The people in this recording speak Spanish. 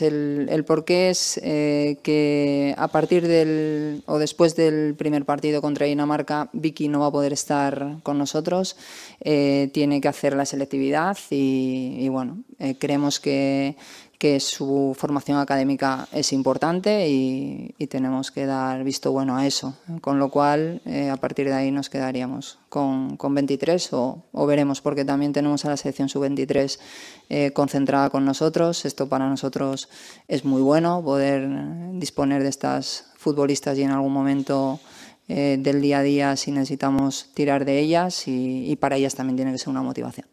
El, porqué es eh, que a partir del o después del primer partido contra Dinamarca, Vicky no va a poder estar con nosotros, eh, tiene que hacer la selectividad y, bueno, eh, creemos que, que su formación académica es importante y, tenemos que dar visto bueno a eso. Con lo cual, eh, a partir de ahí nos quedaríamos con, con 23 o, veremos, porque también tenemos a la selección sub-23 eh, concentrada con nosotros. Esto para nosotros es muy bueno, poder disponer de estas futbolistas y en algún momento eh, del día a día si necesitamos tirar de ellas y para ellas también tiene que ser una motivación.